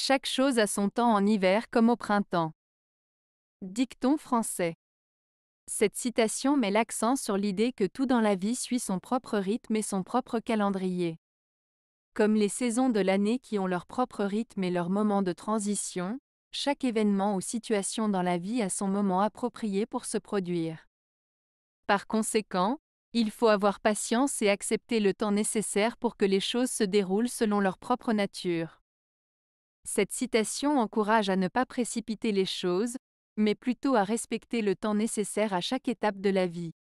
Chaque chose a son temps en hiver comme au printemps. Dicton français. Cette citation met l'accent sur l'idée que tout dans la vie suit son propre rythme et son propre calendrier. Comme les saisons de l'année qui ont leur propre rythme et leur moment de transition, chaque événement ou situation dans la vie a son moment approprié pour se produire. Par conséquent, il faut avoir patience et accepter le temps nécessaire pour que les choses se déroulent selon leur propre nature. Cette citation encourage à ne pas précipiter les choses, mais plutôt à respecter le temps nécessaire à chaque étape de la vie.